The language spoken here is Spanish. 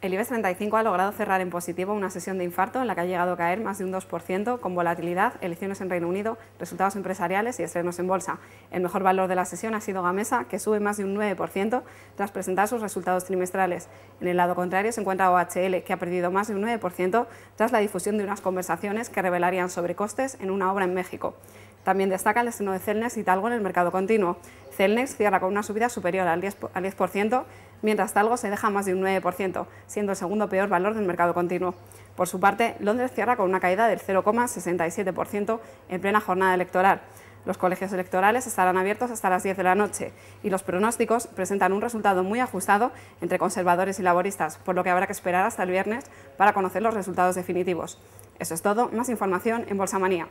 El IBEX 35 ha logrado cerrar en positivo una sesión de infarto en la que ha llegado a caer más de un 2% con volatilidad, elecciones en Reino Unido, resultados empresariales y estrenos en bolsa. El mejor valor de la sesión ha sido Gamesa, que sube más de un 9% tras presentar sus resultados trimestrales. En el lado contrario se encuentra OHL, que ha perdido más de un 9% tras la difusión de unas conversaciones que revelarían sobre costes en una obra en México. También destaca el estreno de Celnex y Talgo en el mercado continuo. Celnex cierra con una subida superior al 10%, al 10% mientras Talgo se deja más de un 9%, siendo el segundo peor valor del mercado continuo. Por su parte, Londres cierra con una caída del 0,67% en plena jornada electoral. Los colegios electorales estarán abiertos hasta las 10 de la noche y los pronósticos presentan un resultado muy ajustado entre conservadores y laboristas, por lo que habrá que esperar hasta el viernes para conocer los resultados definitivos. Eso es todo, más información en Bolsa Manía.